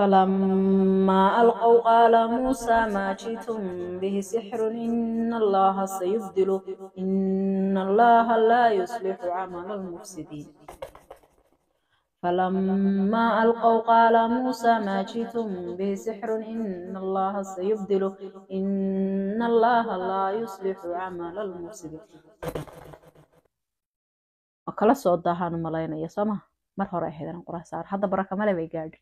فلما ألقوا قال موسى ما جئتم به سحر إن الله سيبدله إن الله لا يصلح عمل المفسدين فلما ألقوا قال موسى ما جئتم به سحر إن الله سيبدله إن الله لا يصلح عمل المفسدين وكلا صوت دهان ملايين يا سما مر هره هذا القرآن صار هذا بركة ما لبي قاعد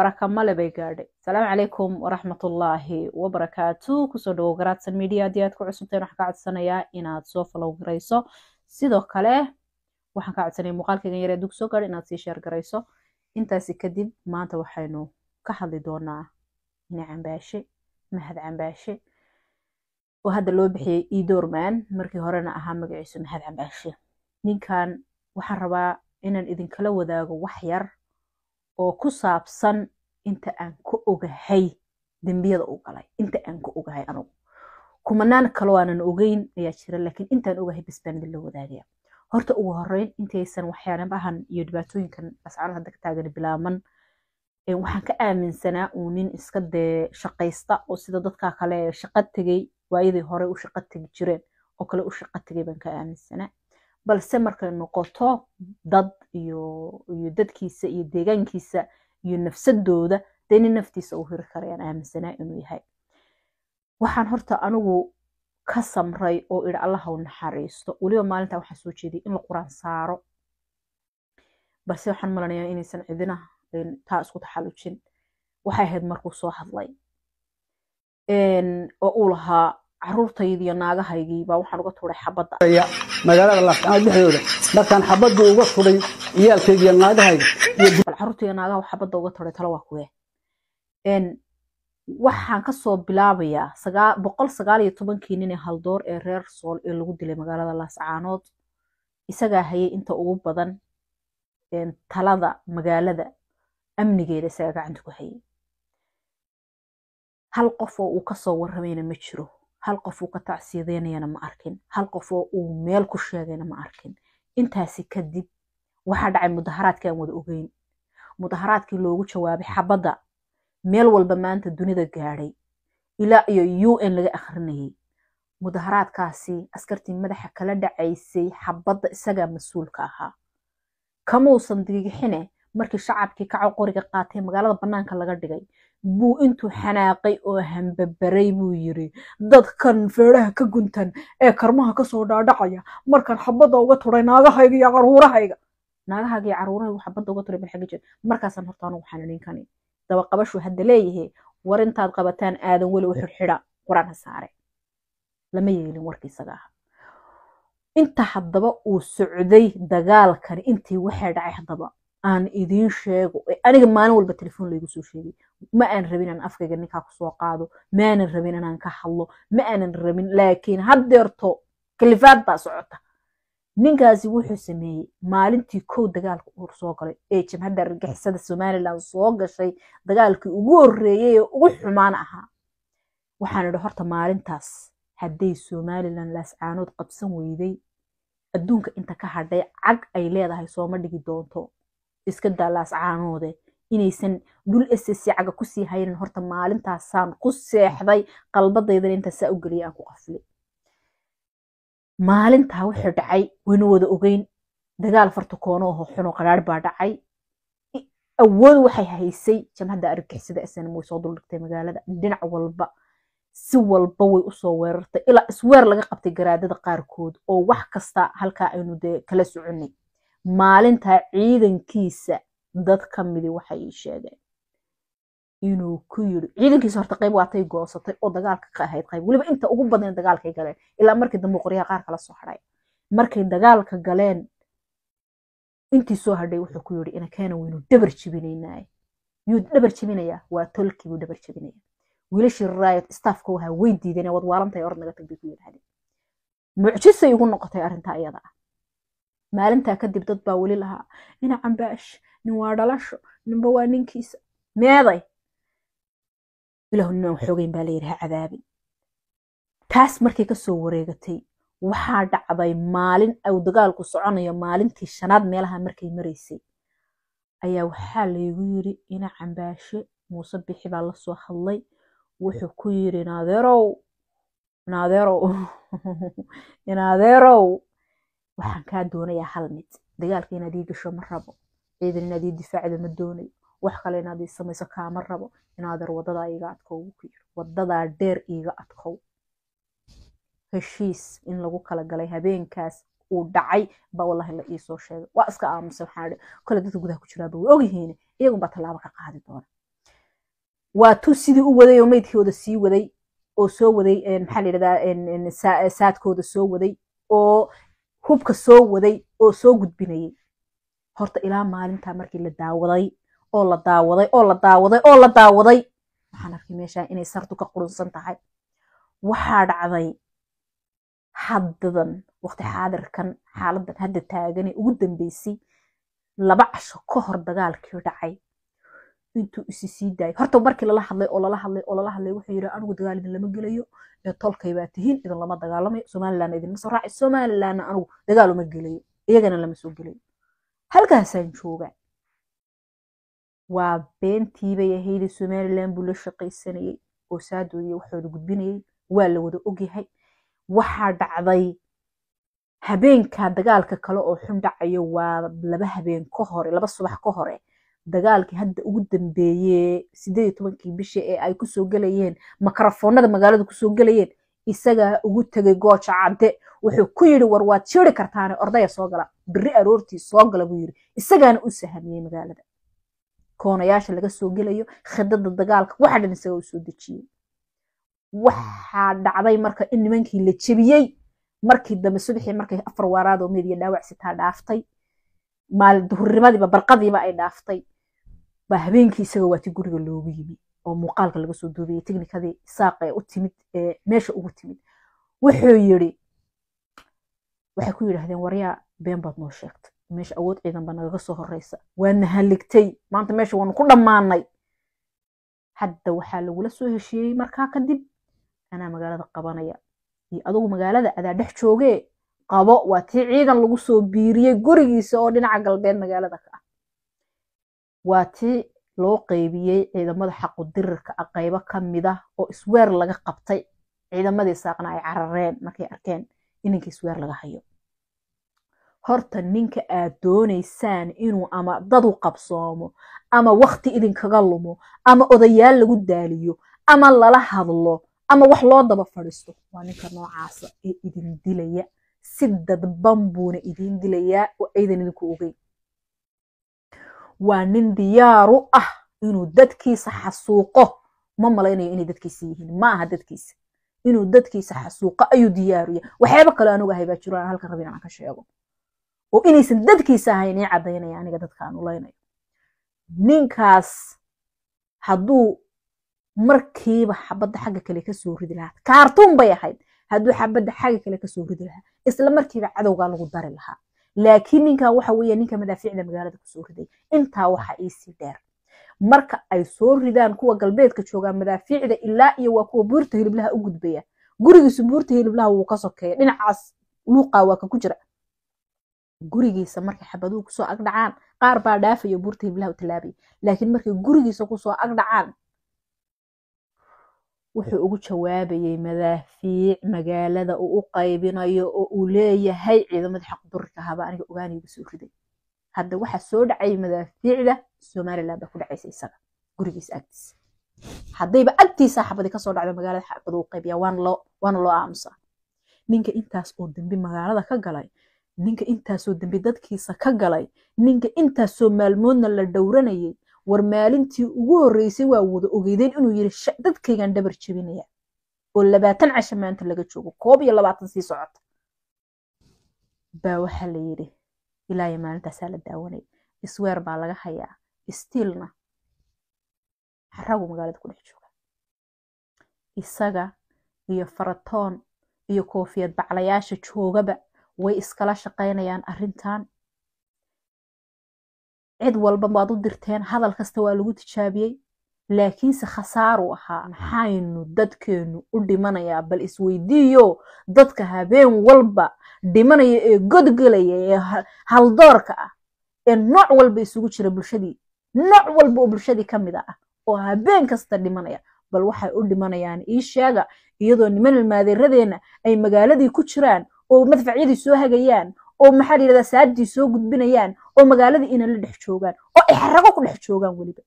baraka male bay gaadhay asalaamu calaykum waraxmatullaahi wabarakaatu kusoo dhawow garaadsan midia haddii aad ku cusubtayn waxaan ka codsanayaa inaad soo falow garayso sidoo kale waxaan ka codsanaya muuqaalkaygan yar ee dug soo gaadho inaad sii sheer garayso intaasi kadib maanta waxaynu ka hadli doonaa hine cambaashe mahad cambaashe oo hadda loo bixiyey edorman markii horena ahaa magaciisu mahad cambaashe ninkan waxaan rabaa inaan idinkala wadaago wax yar oo ku saabsan inta aan ka ogahay dembiyada u galay inta aan ka ogahay anugu kumanaan kaloo aanan ogeyn ayaa jira laakiin intaan ogahay basbaan la wadaagaya horta ugu horeyn intaysan waxyaalabahan iyo dhibaatooyinkan ascaarada hadda ka taagan waxaan ka aaminsanaa uu nin iska dee shaqaysta oo sida dadka kale shaqa tegay waayadii hore u shaqa tegi jireen oo kale u shaqa tegay baan ka aaminsanaa balse markay noqoto dad iyo iyo dadkiisa iyo deegaankiisa iyo nafsadooda dee naftiisa u hiri karayaan aaminsanaa inuu yahay waxaan horta anigu ka samray oo idhi allaha naxariisto weliba maalintaa waxaa soo jeediyay in la quraan saaro balse waxaan malanayaa inaysan cidina taa isku taxallujin waxay ahayd markuu soo hadlay oo uu lahaa caruurtaydiiyo iyo naagahaygiibaa waxaan uga tuuray xabadda magaalada laafcanood dhexdooda markaan xabadii uga fudhay iyaalkayga iyo naagahayga xaruntiiga naagaha xabadda uga taray talo waa kuwe waxaan kasoo bilaabayaa boqol sagaal iyo tobankii nin ee haldoor ee reer sool ee lagu dilay magaalada laascaanood isagaa hayay inta ugu badan talada magaalada amnigeeda isagaa gacanta ku hayay hal qof oo uu kasoo waramayna ma jiro hal qof uu ka tacsiideynayana ma arkin hal qof oo uu meel ku sheegayna ma arkin intaasi kadib waxaa dhacay mudaharaadkii aan wada ogeyn mudaharaadkii loogu jawaabay xabadda meel walba maanta dunida gaadhay ilaa iyo u n laga akhrinayay mudaharaadkaasi askartii madaxa kala dhacaysay xabadda isagaa mas-uulka ahaa kamausan digigixine markii shacabkii kaco qoriga qaatay magaalada bannaanka laga dhigay buu intuu xanaaqay oo hambabaray buu yiri dadkan feeraha ka guntan ee karmaha kasoo dhaadhacaya markaan xabadda uga turay naagahayga iyo caruurahayga naagahayga iyo caruurahaygu xabadda uga turay bal xagga markaasaan horta anugu xanaaniin kanay dabaqabashuu hadda leeyahay war intaad qabataan aadan weli u xirxidha qur-aan ha saare lama yeelin warkiisaga aha inta haddaba uu socday dagaalkani intii waxay dhacay haddaba aan idiin sheego aniga maalin walba telefoon laygu soo sheegay ma aan rabin aan afkayga ninkaa kusoo qaado ma rabin inaan ka hadlo ma aanan rabin laakiin haddeerto kalifaad baa socota ninkaasi wuxuu sameeyey maalintii kow dagaalka uur soo galay ee jabhadda argagixisada somalilan soo gashay dagaalkii ugu horreeyey ee ugu xumaan ahaa waxaan idhi horta maalintaas hadday somalilan laascaanood qabsan weyday adduunka inta ka hadhay cag ay leedahay sooma dhigi doonto iska daalaas caanoode inaysan dhul esesicaga kusii haynin horta maalintaasaan ku seexday qalbadaydan intaasaa u geliya aan ku qafli maalintaa wuxuu dhacay wayna wada ogeyn dagaal fartakoona oho xuno qaraar baa dhacay awood waxay haysay jamhadda argixisada snm way soo duldhigtay magaalada dhinac walba si walba way usoo weerartay ilaa isweer laga qabtay garaadada qaarkood oo wax kasta halkaa aynu dee kala soconay maalintaa ciidankiisa dad ka midi waxay ii sheegeen inuu ku yiri ciidankiisa horta qayb waatay goosatay oo dagaalka ka ahayd qayb weliba inta ugu badan dagaalkay galeen ilaa markii dambe qoryaha qaar kala soo haray markay dagaalka galeen intii soo hadhay wuxuu ku yiri inakaana waynu dhabar jibinaynaaye yuu dhabar jibinayaa waa tolkii buu dhabar jibinaya wiilashii raayad staafka wahaa way diideen waad waalantahay naga tag ku yidhahdeen mucjisay igu noqotay arrintaa iyada ah maalintaa kadib dad baa weli lahaa nina cambaash nin waa dhalasho ninba waa ninkiisa meeday ilahu ninaan waxoogeyn baa layidhi ha cadaabin taas markay kasoo wareegatay waxaa dhacday maalin aw dagaalku soconayo maalintii shanaad meelaha markay maraysay ayaa waxaa laygu yiri ina cambaashe muuse bixi baa la hadlay wuxuu ku yiri naadeerow naadeerow naadeerow waxaan kaa doonayaa hal mid dagaalka inaad ii gasho ma rabo ciidan inaad ii difaacda ma doonayo wax kale inaad ii samayso kaama rabo inaadeer wadadaa iiga adkow ku yiri wadadaa dheer iiga adkow heshiis in lagu kala galay habeenkaas uu dhacay baa wallaahi la iisoo sheegay waa iska aamusa waxaan kole dadka gudaha ku jiraaba way ogyihiin iyagunbaa tallaabo ka qaadi doona waa tu sidii u waday oo meydkooda sii waday oo soo waday maxaa la yidhahdaa saadkooda soo waday oo hubka soo waday oo soo gudbinayay horta ilaa maalintaa markii la daawaday oo la daawaday oo la daawaday oo la daawaday waxaan arkay meeshaa inay sartu ka qurunsan tahay waxaa dhacday haddadan waqti xaadirkan xaaladan hadda taagane ugu dambeysay laba casho ka hor dagaalkii dhacay intuu isi sii daayay horta markii lala hadlay oo lala hadlay oo lala hadlay wuxuu yidhi anigu dagaal idin lama gelayo ee tolkay baa tihiin idin lama dagaalamayo idinma soo raacay somalilandna anigu dagaaluma gelayo iyagana lama soo gelayo halkaasaan joogaa waa beentiibay ahayde somaliland buu la shaqaysanayey oo saadoodiiyo waxooda gudbinayay waa la wada ogyahay waxaa dhacday habeenka dagaalka kale oo xun dhacayo waa laba habeen ka hore laba subax ka hore dagaalkii hadda ugu dambeeyee sideed iyo tobankii bishii ee ay kusoo gelayeen makarafoonada magaalada kusoo gelayeen isagaa ugu tegay gooja cadde wuxuu ku yidhi war waad jiri kartaane ordaya soo gala beri aroortii soo gala buu yidhi isagaana u sahamiyey magaalada koonayaasha laga soo gelayo khidada dagaalka waxa dhan isagaa u dejiyey waxaa dhacday marka in nimankii la jebiyey markii dambe subaxii markay afar waaraad oo meediya dhaawacsitaa dhaaftay maali duhurnimadiiba barqadiiba ay dhaaftay ba habeenkii isaga waati guriga loogu yimi oo muuqaalka laga soo duubiyey tiknikadii ee u timid ee meesha ugu timid wuxuu yiri waxay ku yidhahdeen waryaa been baad noo sheegtay meesha awood ciidan baa nagaga soo horreysa waadna haligtay maanta meesha waanu ku dhammaanay hadda waxaa lagula soo heshiiyey markaa kadib anaa magaalada qabanaya iyo adugu magaalada adaa dhex joogee qabo waa tii ciidan lagu soo biiriyey gurigiisa oo dhinaca galbeed magaalada ka ah waa tii loo qeybiyey ciidamada xaqudirirka ah qaybo kamid ah oo isweer laga qabtay ciidamadii saaqna ay carareen markay arkeen ininka isweer laga hayo horta ninka aad doonaysaan inuu ama dadu qabsoomo ama waqti idinkaga lumo ama odayaal lagu daaliyo ama lala hadlo ama wax loo daba fadhiisto waa ninka noocaasa ee idin dilaya si dadban buuna idiin dilayaa oo aydan idinku ogey waa nin diyaaru ah inuu dadkiisa xasuuqo ma malaynayo inay dadkiisa yihiin ma aha dadkiisa inuu dadkiisa xasuuqo ayuu diyaaruya waxyaaba kaloo anugu ahay baa jiro aan halkan rabin aan ka sheego oo inaysan dadkiisa ahayn ii caddaynaya aniga dadka aan ulaynayo ninkaas hadduu markiiba xabadda xagga kale kasoo ridi lahaa kaartuun bay ahayd hadduu xabadda xagga kale kasoo ridi lahaa isla markiiba cadowgaa lagu dari lahaa laakiin ninkan waxa weeye ninka madaafiicda magaalada kusoo riday intaa waxa iisii dheer marka ay soo ridaan kuwa galbeedka joogaa madaafiicda ilaa iyo waa kuwa buurta hiliblaha u gudbaya gurigiisu buurta hiliblaha wuu ka sokeeya dhinacaas luuqaa waa ka ku jira gurigiisa markay xabaduhu kusoo agdhacaan qaar baa dhaafaya buurta hiliblaha u tallaabaya laakiin markay gurigiisa kusoo agdhacaan wuxuu ugu jawaabayey madaafiic magaalada uu u qaybinayo oo uu leeyahay ciidamada xaqdurka haba aniga ogaaniga soo riday hadda waxaa soo dhacay madaafiicda somalilan baa ku dhacaysa isaga gurigiisa agtiisa haddayba agtii saaxabadii kasoo dhacdo magaalada xaqbada u qaybiya waana loo aamusa ninka intaas oo dembi magaalada ka galay ninka intaasoo dambi dadkiisa ka galay ninka intaasoo maalmoodna la dhowranayay war maalintii ugu horreysay waa wada ogeydeen inuu yidhi dadkaygan dhabar jabinaya oo labaatan casha maanta laga joogo koob iyo labaatan sii socota baa waxaa la yidhi ilaayo maalintaasaa la daawanaya isweer baa laga hayaa istiilna xaragu magaalada ku dhex jooga isaga iyo faratoon iyo koofiyad baclayaasha joogaba way iskala shaqaynayaan arrintan cid walba baad u dirteen hadal kasta waa lagu tijaabiyey laakiinse khasaaru ahaa maxaynu hmm. dadkeennu u dhimanayaa bal isweydiiyo dadka habeen walba dhimanaya ee godgelaya ee haldoorka ah ee nooc walba isugu jira bulshadii nooc walba oo bulshadii ka a ah oo habeen kasta dhimanaya bal waxay u dhimanayaan ii sheega iyadoo niman ilmaadeeradeenna ay magaaladii ku jiraan oo madfacyadii soo hagayaan oo maxaa la yidhahdaa saadii soo gudbinayaan oo magaaladii inan la dhex joogaan oo exrago ku dhex joogaan weliba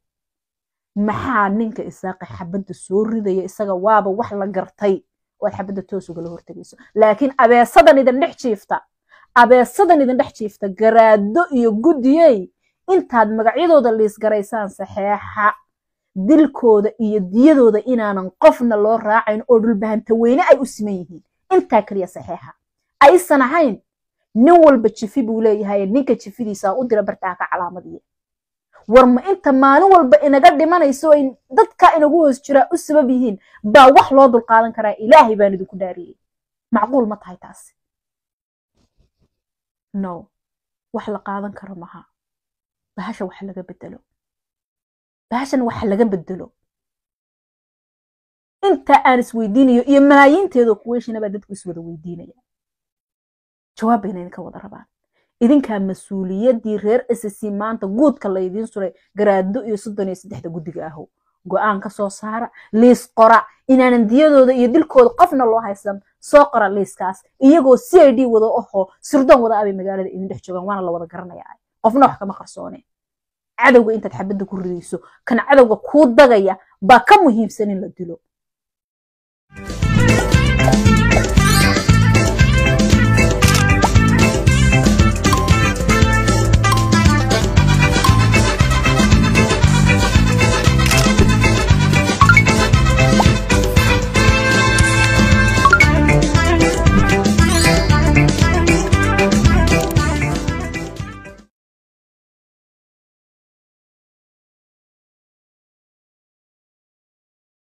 maxaa ninka isaaqe xabadda soo ridaya isaga waaba wax la gartay oo xabadda toos ugala hortegayso laakiin abeesadan idin dhex jiifta abeesadan idin dhex jiifta garaado iyo guddiyey intaad magacyadooda liisgaraysaan saxeexa dilkooda iyo diyadooda inaanan qofna loo raacayn oo dhulbahantaweyne ay u siman yihiin intaa keliya saxeexa aysan ahayn nin walba jifi buu leeyahay ninka jifidiisa u dira bartaaka calaamadiya war ma inta maalin walba inaga dhimanayso ay dadka inagu hoos jira u sabab yihiin baa wax loo dulqaadan karaa ilaahay baan idinku dhaariyey macquul ma tahay taasi no wax la qaadan karo maha bahasha wax laga bedelo bahashan wax laga bedelo inta aan isweydiinayo iyo malaayiinteedoo kuweeshinabaa dadku iswada weydiinaya jawaab bayna idinka wada rabaan idinkaa mas uuliyadii reer asasi maanta guudka laydiin suray garaado iyo soddon iyo saddexda guddiga ahow go-aan ka soo saara liis qora inaanan diyadooda iyo dilkooda qofna loo haysan soo qora liiskaas iyagoo c i d wada ahoo sirdoon wada abay magaalada idin dhex joogaan waana la wada garanayaa qofna wax kama qarsoone cadowga intaad xabadda ku ridayso kan cadowga kuu dagaya baa ka muhiimsan in la dilo